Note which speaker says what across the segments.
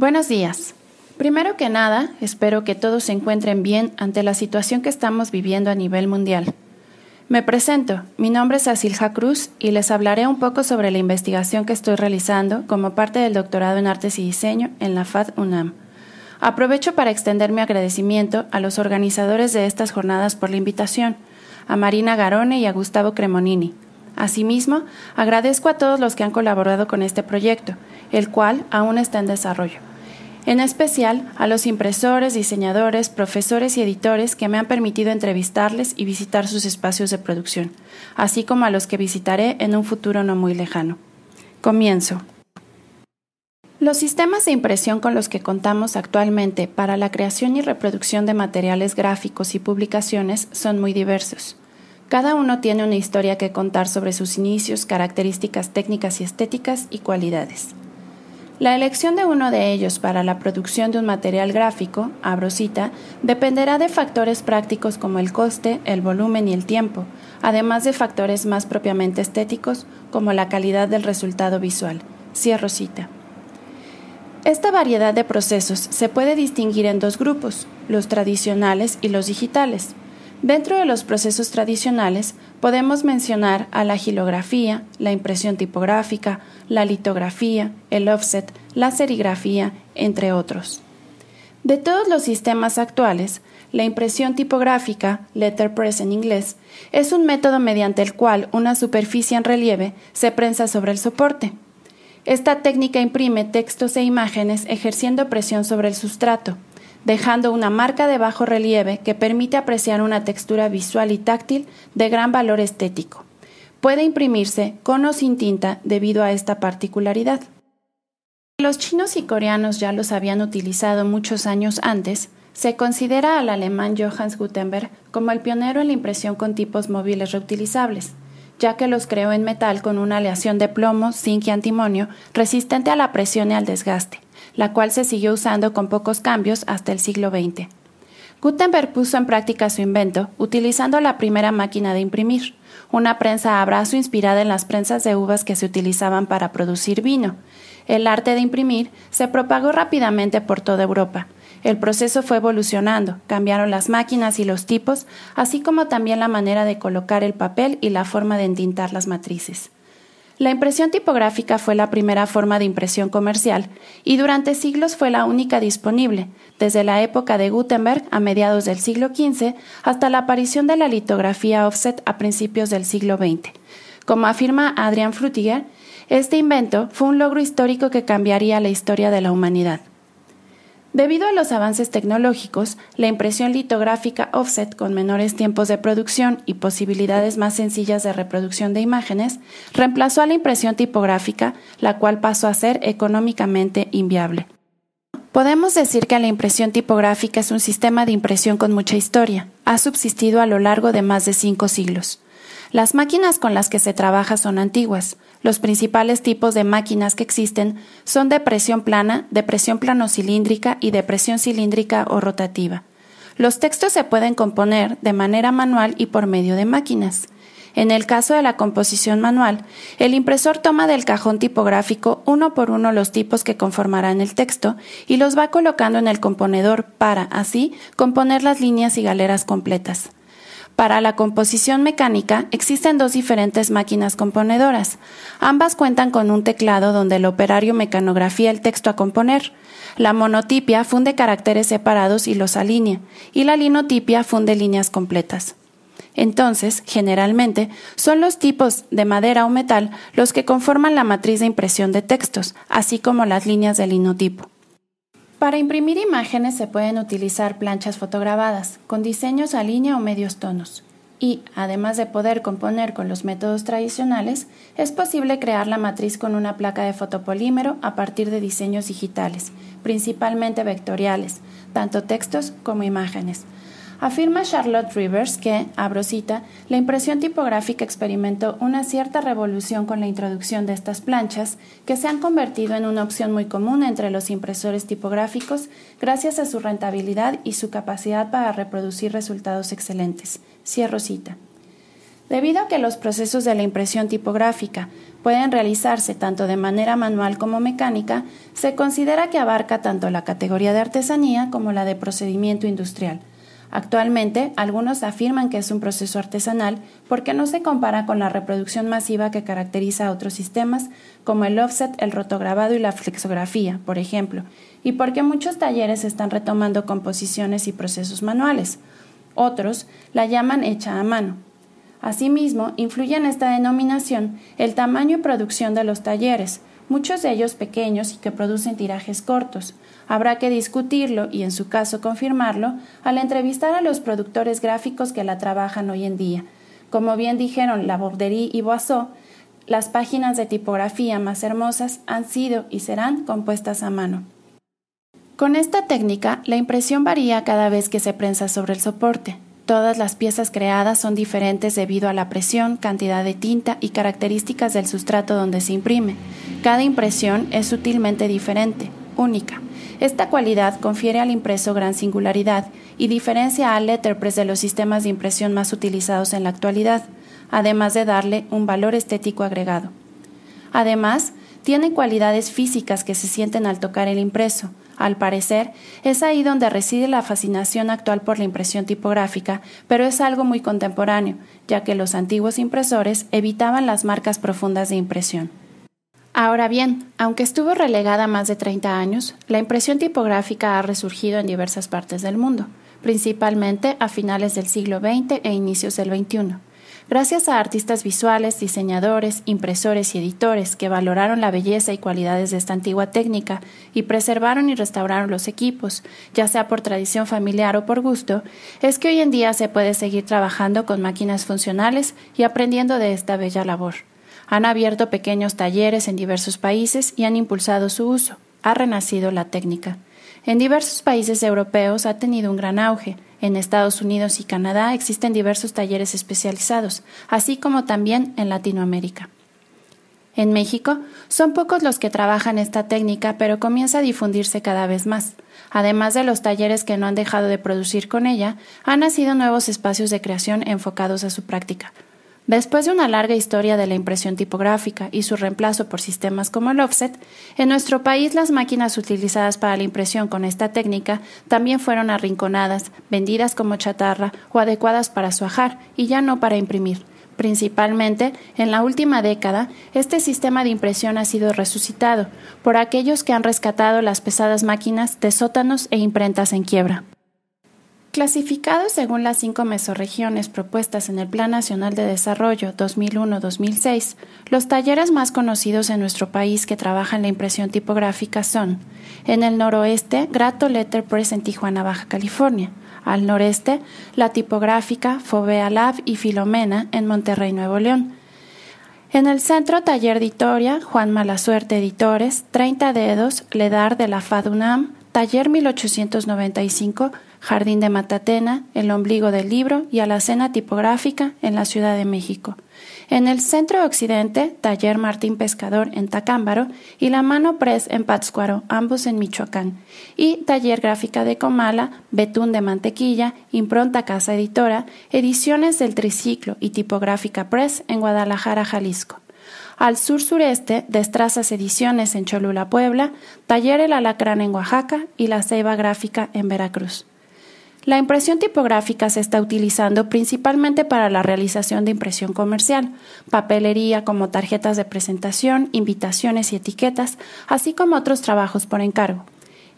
Speaker 1: Buenos días. Primero que nada, espero que todos se encuentren bien ante la situación que estamos viviendo a nivel mundial. Me presento, mi nombre es Asilja Cruz y les hablaré un poco sobre la investigación que estoy realizando como parte del doctorado en Artes y Diseño en la FAD UNAM. Aprovecho para extender mi agradecimiento a los organizadores de estas jornadas por la invitación, a Marina Garone y a Gustavo Cremonini. Asimismo, agradezco a todos los que han colaborado con este proyecto, el cual aún está en desarrollo en especial a los impresores, diseñadores, profesores y editores que me han permitido entrevistarles y visitar sus espacios de producción, así como a los que visitaré en un futuro no muy lejano. Comienzo. Los sistemas de impresión con los que contamos actualmente para la creación y reproducción de materiales gráficos y publicaciones son muy diversos. Cada uno tiene una historia que contar sobre sus inicios, características técnicas y estéticas y cualidades. La elección de uno de ellos para la producción de un material gráfico, abro cita, dependerá de factores prácticos como el coste, el volumen y el tiempo, además de factores más propiamente estéticos como la calidad del resultado visual. Cierro cita. Esta variedad de procesos se puede distinguir en dos grupos, los tradicionales y los digitales. Dentro de los procesos tradicionales Podemos mencionar a la gilografía, la impresión tipográfica, la litografía, el offset, la serigrafía, entre otros. De todos los sistemas actuales, la impresión tipográfica, letterpress en inglés, es un método mediante el cual una superficie en relieve se prensa sobre el soporte. Esta técnica imprime textos e imágenes ejerciendo presión sobre el sustrato, dejando una marca de bajo relieve que permite apreciar una textura visual y táctil de gran valor estético. Puede imprimirse con o sin tinta debido a esta particularidad. Los chinos y coreanos ya los habían utilizado muchos años antes, se considera al alemán Johannes Gutenberg como el pionero en la impresión con tipos móviles reutilizables, ya que los creó en metal con una aleación de plomo, zinc y antimonio resistente a la presión y al desgaste la cual se siguió usando con pocos cambios hasta el siglo XX. Gutenberg puso en práctica su invento utilizando la primera máquina de imprimir, una prensa a brazo inspirada en las prensas de uvas que se utilizaban para producir vino. El arte de imprimir se propagó rápidamente por toda Europa. El proceso fue evolucionando, cambiaron las máquinas y los tipos, así como también la manera de colocar el papel y la forma de entintar las matrices. La impresión tipográfica fue la primera forma de impresión comercial y durante siglos fue la única disponible, desde la época de Gutenberg a mediados del siglo XV hasta la aparición de la litografía offset a principios del siglo XX. Como afirma Adrian Frutiger, este invento fue un logro histórico que cambiaría la historia de la humanidad. Debido a los avances tecnológicos, la impresión litográfica offset con menores tiempos de producción y posibilidades más sencillas de reproducción de imágenes reemplazó a la impresión tipográfica, la cual pasó a ser económicamente inviable. Podemos decir que la impresión tipográfica es un sistema de impresión con mucha historia. Ha subsistido a lo largo de más de cinco siglos. Las máquinas con las que se trabaja son antiguas. Los principales tipos de máquinas que existen son de presión plana, de presión planocilíndrica y de presión cilíndrica o rotativa. Los textos se pueden componer de manera manual y por medio de máquinas. En el caso de la composición manual, el impresor toma del cajón tipográfico uno por uno los tipos que conformarán el texto y los va colocando en el componedor para, así, componer las líneas y galeras completas. Para la composición mecánica existen dos diferentes máquinas componedoras. Ambas cuentan con un teclado donde el operario mecanografía el texto a componer. La monotipia funde caracteres separados y los alinea, y la linotipia funde líneas completas. Entonces, generalmente, son los tipos de madera o metal los que conforman la matriz de impresión de textos, así como las líneas del linotipo. Para imprimir imágenes se pueden utilizar planchas fotograbadas con diseños a línea o medios tonos. Y, además de poder componer con los métodos tradicionales, es posible crear la matriz con una placa de fotopolímero a partir de diseños digitales, principalmente vectoriales, tanto textos como imágenes. Afirma Charlotte Rivers que, abro cita, la impresión tipográfica experimentó una cierta revolución con la introducción de estas planchas, que se han convertido en una opción muy común entre los impresores tipográficos gracias a su rentabilidad y su capacidad para reproducir resultados excelentes. Cierro cita. Debido a que los procesos de la impresión tipográfica pueden realizarse tanto de manera manual como mecánica, se considera que abarca tanto la categoría de artesanía como la de procedimiento industrial. Actualmente, algunos afirman que es un proceso artesanal porque no se compara con la reproducción masiva que caracteriza a otros sistemas como el offset, el rotograbado y la flexografía, por ejemplo, y porque muchos talleres están retomando composiciones y procesos manuales. Otros la llaman hecha a mano. Asimismo, influye en esta denominación el tamaño y producción de los talleres, muchos de ellos pequeños y que producen tirajes cortos, Habrá que discutirlo y, en su caso, confirmarlo al entrevistar a los productores gráficos que la trabajan hoy en día. Como bien dijeron la Laborderie y Boisseau, las páginas de tipografía más hermosas han sido y serán compuestas a mano. Con esta técnica, la impresión varía cada vez que se prensa sobre el soporte. Todas las piezas creadas son diferentes debido a la presión, cantidad de tinta y características del sustrato donde se imprime. Cada impresión es sutilmente diferente, única. Esta cualidad confiere al impreso gran singularidad y diferencia al letterpress de los sistemas de impresión más utilizados en la actualidad, además de darle un valor estético agregado. Además, tiene cualidades físicas que se sienten al tocar el impreso. Al parecer, es ahí donde reside la fascinación actual por la impresión tipográfica, pero es algo muy contemporáneo, ya que los antiguos impresores evitaban las marcas profundas de impresión. Ahora bien, aunque estuvo relegada más de 30 años, la impresión tipográfica ha resurgido en diversas partes del mundo, principalmente a finales del siglo XX e inicios del XXI. Gracias a artistas visuales, diseñadores, impresores y editores que valoraron la belleza y cualidades de esta antigua técnica y preservaron y restauraron los equipos, ya sea por tradición familiar o por gusto, es que hoy en día se puede seguir trabajando con máquinas funcionales y aprendiendo de esta bella labor. Han abierto pequeños talleres en diversos países y han impulsado su uso. Ha renacido la técnica. En diversos países europeos ha tenido un gran auge. En Estados Unidos y Canadá existen diversos talleres especializados, así como también en Latinoamérica. En México son pocos los que trabajan esta técnica, pero comienza a difundirse cada vez más. Además de los talleres que no han dejado de producir con ella, han nacido nuevos espacios de creación enfocados a su práctica, Después de una larga historia de la impresión tipográfica y su reemplazo por sistemas como el offset, en nuestro país las máquinas utilizadas para la impresión con esta técnica también fueron arrinconadas, vendidas como chatarra o adecuadas para suajar y ya no para imprimir. Principalmente, en la última década, este sistema de impresión ha sido resucitado por aquellos que han rescatado las pesadas máquinas de sótanos e imprentas en quiebra. Clasificados según las cinco mesorregiones propuestas en el Plan Nacional de Desarrollo 2001-2006, los talleres más conocidos en nuestro país que trabajan la impresión tipográfica son en el noroeste, Grato Letter Press en Tijuana, Baja California, al noreste, la tipográfica Fovea Lab y Filomena en Monterrey, Nuevo León, en el centro, Taller Editoria, Juan Malasuerte Editores, 30 Dedos, Ledar de la FADUNAM, Taller 1895, Jardín de Matatena, El Ombligo del Libro y Alacena Tipográfica en la Ciudad de México. En el centro occidente, Taller Martín Pescador en Tacámbaro y La Mano Press en Pátzcuaro, ambos en Michoacán. Y Taller Gráfica de Comala, Betún de Mantequilla, Impronta Casa Editora, Ediciones del Triciclo y Tipográfica Press en Guadalajara, Jalisco. Al sur-sureste, Destrazas Ediciones en Cholula, Puebla, Taller El Alacrán en Oaxaca y La Ceiba Gráfica en Veracruz. La impresión tipográfica se está utilizando principalmente para la realización de impresión comercial, papelería como tarjetas de presentación, invitaciones y etiquetas, así como otros trabajos por encargo.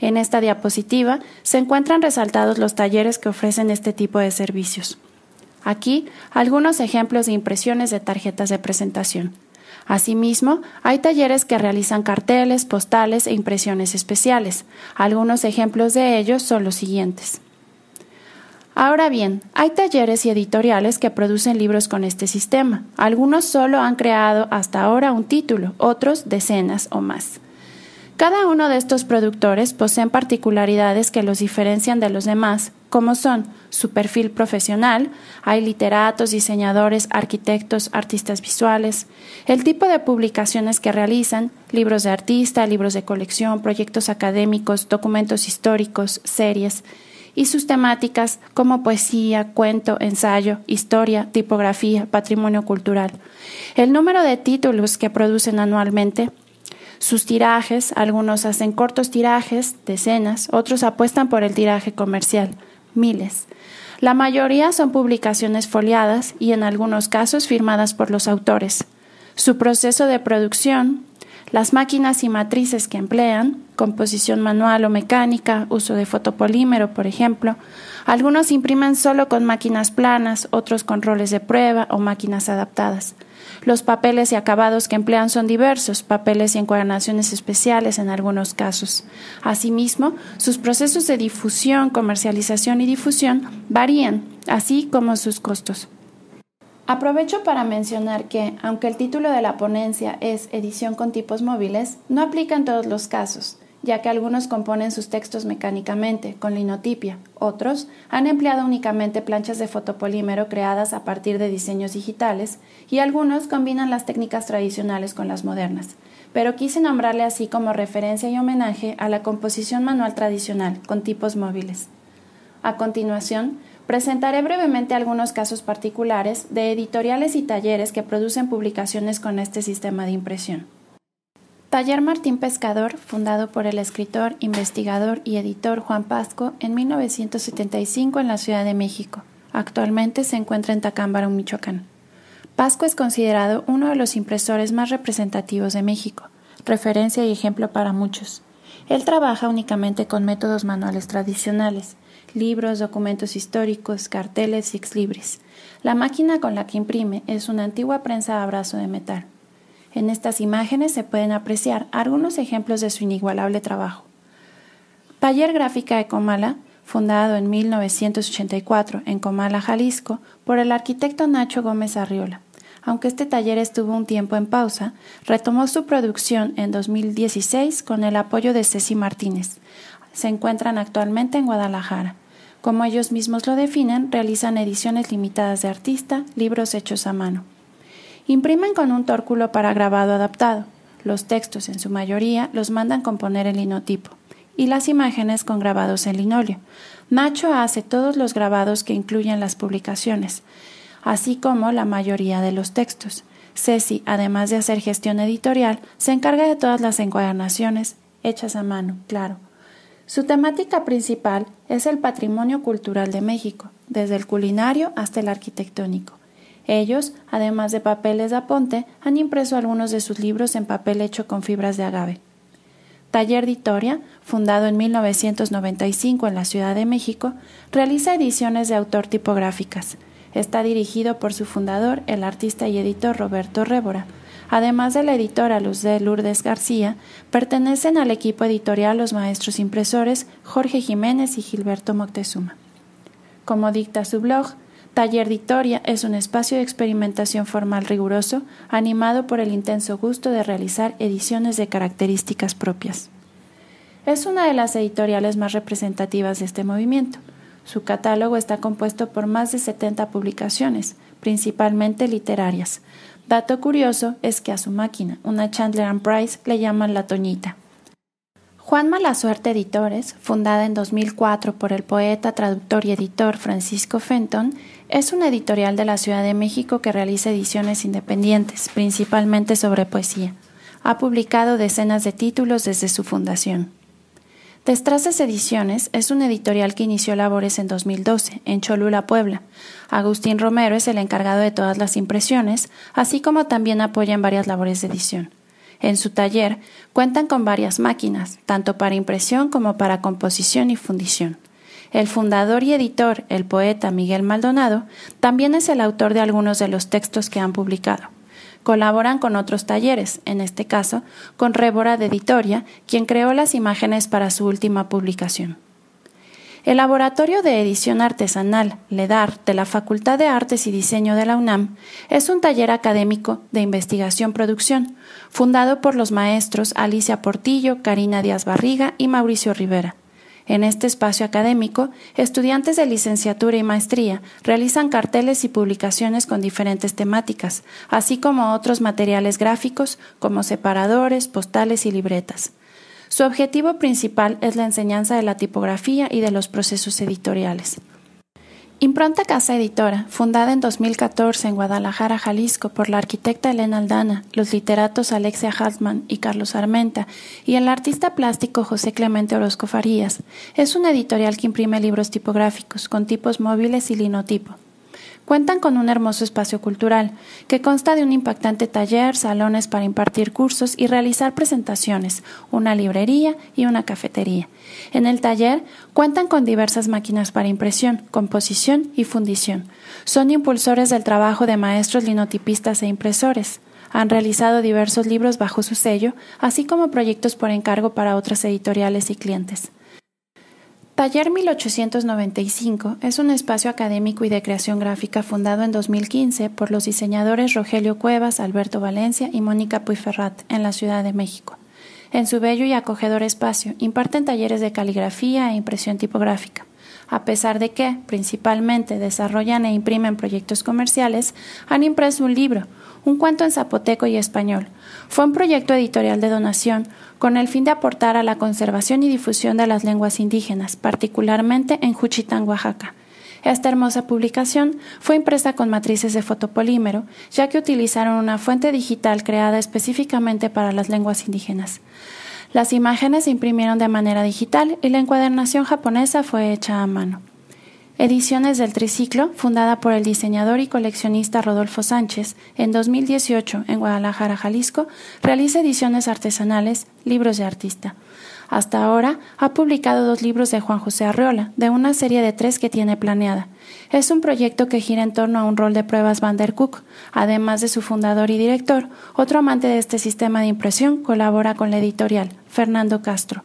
Speaker 1: En esta diapositiva se encuentran resaltados los talleres que ofrecen este tipo de servicios. Aquí algunos ejemplos de impresiones de tarjetas de presentación. Asimismo, hay talleres que realizan carteles, postales e impresiones especiales. Algunos ejemplos de ellos son los siguientes. Ahora bien, hay talleres y editoriales que producen libros con este sistema. Algunos solo han creado hasta ahora un título, otros decenas o más. Cada uno de estos productores poseen particularidades que los diferencian de los demás, como son su perfil profesional, hay literatos, diseñadores, arquitectos, artistas visuales, el tipo de publicaciones que realizan, libros de artista, libros de colección, proyectos académicos, documentos históricos, series, y sus temáticas como poesía, cuento, ensayo, historia, tipografía, patrimonio cultural, el número de títulos que producen anualmente, sus tirajes, algunos hacen cortos tirajes, decenas, otros apuestan por el tiraje comercial, miles. La mayoría son publicaciones foliadas y en algunos casos firmadas por los autores. Su proceso de producción, las máquinas y matrices que emplean, composición manual o mecánica, uso de fotopolímero, por ejemplo. Algunos imprimen solo con máquinas planas, otros con roles de prueba o máquinas adaptadas. Los papeles y acabados que emplean son diversos, papeles y encuadernaciones especiales en algunos casos. Asimismo, sus procesos de difusión, comercialización y difusión varían, así como sus costos. Aprovecho para mencionar que, aunque el título de la ponencia es Edición con tipos móviles, no aplica en todos los casos, ya que algunos componen sus textos mecánicamente, con linotipia, otros han empleado únicamente planchas de fotopolímero creadas a partir de diseños digitales, y algunos combinan las técnicas tradicionales con las modernas, pero quise nombrarle así como referencia y homenaje a la composición manual tradicional, con tipos móviles. A continuación, Presentaré brevemente algunos casos particulares de editoriales y talleres que producen publicaciones con este sistema de impresión. Taller Martín Pescador, fundado por el escritor, investigador y editor Juan Pasco en 1975 en la Ciudad de México. Actualmente se encuentra en Tacámbaro, Michoacán. Pasco es considerado uno de los impresores más representativos de México, referencia y ejemplo para muchos. Él trabaja únicamente con métodos manuales tradicionales, libros, documentos históricos, carteles y exlibres. La máquina con la que imprime es una antigua prensa a brazo de metal. En estas imágenes se pueden apreciar algunos ejemplos de su inigualable trabajo. Taller Gráfica de Comala, fundado en 1984 en Comala, Jalisco, por el arquitecto Nacho Gómez Arriola. Aunque este taller estuvo un tiempo en pausa, retomó su producción en 2016 con el apoyo de Ceci Martínez. Se encuentran actualmente en Guadalajara. Como ellos mismos lo definen, realizan ediciones limitadas de artista, libros hechos a mano. Imprimen con un tórculo para grabado adaptado. Los textos, en su mayoría, los mandan componer en linotipo y las imágenes con grabados en linóleo. Nacho hace todos los grabados que incluyen las publicaciones, así como la mayoría de los textos. Ceci, además de hacer gestión editorial, se encarga de todas las encuadernaciones, hechas a mano, claro, su temática principal es el patrimonio cultural de México, desde el culinario hasta el arquitectónico. Ellos, además de papeles de aponte, han impreso algunos de sus libros en papel hecho con fibras de agave. Taller Editoria, fundado en 1995 en la Ciudad de México, realiza ediciones de autor tipográficas. Está dirigido por su fundador, el artista y editor Roberto Révora, además de la editora Luz de Lourdes García, pertenecen al equipo editorial los maestros impresores Jorge Jiménez y Gilberto Moctezuma. Como dicta su blog, Taller Dictoria es un espacio de experimentación formal riguroso, animado por el intenso gusto de realizar ediciones de características propias. Es una de las editoriales más representativas de este movimiento. Su catálogo está compuesto por más de 70 publicaciones, principalmente literarias, Dato curioso es que a su máquina, una Chandler and Price, le llaman la Toñita. Juan Malasuerte Editores, fundada en 2004 por el poeta, traductor y editor Francisco Fenton, es una editorial de la Ciudad de México que realiza ediciones independientes, principalmente sobre poesía. Ha publicado decenas de títulos desde su fundación. Destraces Ediciones es un editorial que inició labores en 2012 en Cholula, Puebla. Agustín Romero es el encargado de todas las impresiones, así como también apoya en varias labores de edición. En su taller cuentan con varias máquinas, tanto para impresión como para composición y fundición. El fundador y editor, el poeta Miguel Maldonado, también es el autor de algunos de los textos que han publicado. Colaboran con otros talleres, en este caso, con Rébora de Editoria, quien creó las imágenes para su última publicación. El Laboratorio de Edición Artesanal, LEDAR, de la Facultad de Artes y Diseño de la UNAM, es un taller académico de investigación-producción, fundado por los maestros Alicia Portillo, Karina Díaz Barriga y Mauricio Rivera. En este espacio académico, estudiantes de licenciatura y maestría realizan carteles y publicaciones con diferentes temáticas, así como otros materiales gráficos como separadores, postales y libretas. Su objetivo principal es la enseñanza de la tipografía y de los procesos editoriales. Impronta Casa Editora, fundada en 2014 en Guadalajara, Jalisco, por la arquitecta Elena Aldana, los literatos Alexia Hartman y Carlos Armenta, y el artista plástico José Clemente Orozco Farías, es una editorial que imprime libros tipográficos con tipos móviles y linotipo. Cuentan con un hermoso espacio cultural, que consta de un impactante taller, salones para impartir cursos y realizar presentaciones, una librería y una cafetería. En el taller cuentan con diversas máquinas para impresión, composición y fundición. Son impulsores del trabajo de maestros linotipistas e impresores han realizado diversos libros bajo su sello, así como proyectos por encargo para otras editoriales y clientes. Taller 1895 es un espacio académico y de creación gráfica fundado en 2015 por los diseñadores Rogelio Cuevas, Alberto Valencia y Mónica Puyferrat en la Ciudad de México. En su bello y acogedor espacio imparten talleres de caligrafía e impresión tipográfica a pesar de que, principalmente, desarrollan e imprimen proyectos comerciales, han impreso un libro, un cuento en zapoteco y español. Fue un proyecto editorial de donación con el fin de aportar a la conservación y difusión de las lenguas indígenas, particularmente en Juchitán, Oaxaca. Esta hermosa publicación fue impresa con matrices de fotopolímero, ya que utilizaron una fuente digital creada específicamente para las lenguas indígenas. Las imágenes se imprimieron de manera digital y la encuadernación japonesa fue hecha a mano. Ediciones del Triciclo, fundada por el diseñador y coleccionista Rodolfo Sánchez en 2018 en Guadalajara, Jalisco, realiza ediciones artesanales, libros de artista. Hasta ahora ha publicado dos libros de Juan José Arreola, de una serie de tres que tiene planeada. Es un proyecto que gira en torno a un rol de pruebas Van der Cook. Además de su fundador y director, otro amante de este sistema de impresión colabora con la editorial, Fernando Castro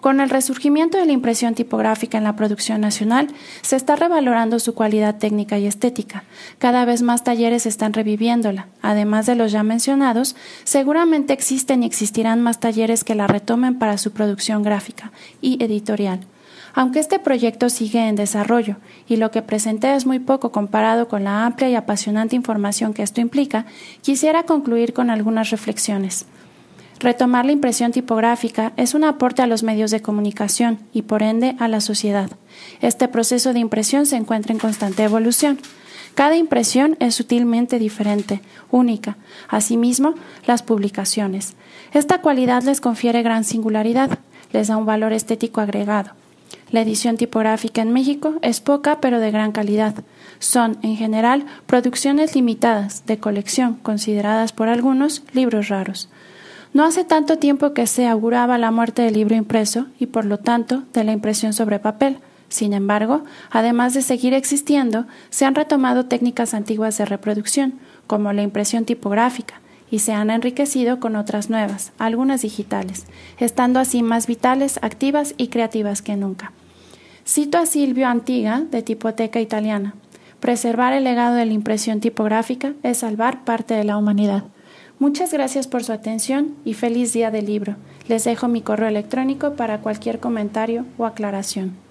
Speaker 1: con el resurgimiento de la impresión tipográfica en la producción nacional, se está revalorando su cualidad técnica y estética. Cada vez más talleres están reviviéndola. Además de los ya mencionados, seguramente existen y existirán más talleres que la retomen para su producción gráfica y editorial. Aunque este proyecto sigue en desarrollo y lo que presenté es muy poco comparado con la amplia y apasionante información que esto implica, quisiera concluir con algunas reflexiones. Retomar la impresión tipográfica es un aporte a los medios de comunicación y por ende a la sociedad. Este proceso de impresión se encuentra en constante evolución. Cada impresión es sutilmente diferente, única. Asimismo, las publicaciones. Esta cualidad les confiere gran singularidad, les da un valor estético agregado. La edición tipográfica en México es poca pero de gran calidad. Son, en general, producciones limitadas, de colección, consideradas por algunos libros raros. No hace tanto tiempo que se auguraba la muerte del libro impreso y, por lo tanto, de la impresión sobre papel. Sin embargo, además de seguir existiendo, se han retomado técnicas antiguas de reproducción, como la impresión tipográfica, y se han enriquecido con otras nuevas, algunas digitales, estando así más vitales, activas y creativas que nunca. Cito a Silvio Antiga, de Tipoteca Italiana. Preservar el legado de la impresión tipográfica es salvar parte de la humanidad. Muchas gracias por su atención y feliz día del libro. Les dejo mi correo electrónico para cualquier comentario o aclaración.